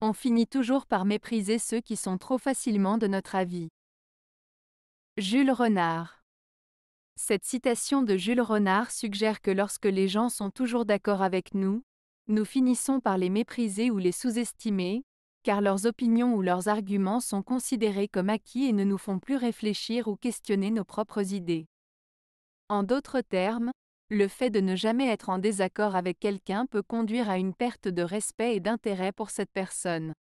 On finit toujours par mépriser ceux qui sont trop facilement de notre avis. Jules Renard Cette citation de Jules Renard suggère que lorsque les gens sont toujours d'accord avec nous, nous finissons par les mépriser ou les sous-estimer, car leurs opinions ou leurs arguments sont considérés comme acquis et ne nous font plus réfléchir ou questionner nos propres idées. En d'autres termes, le fait de ne jamais être en désaccord avec quelqu'un peut conduire à une perte de respect et d'intérêt pour cette personne.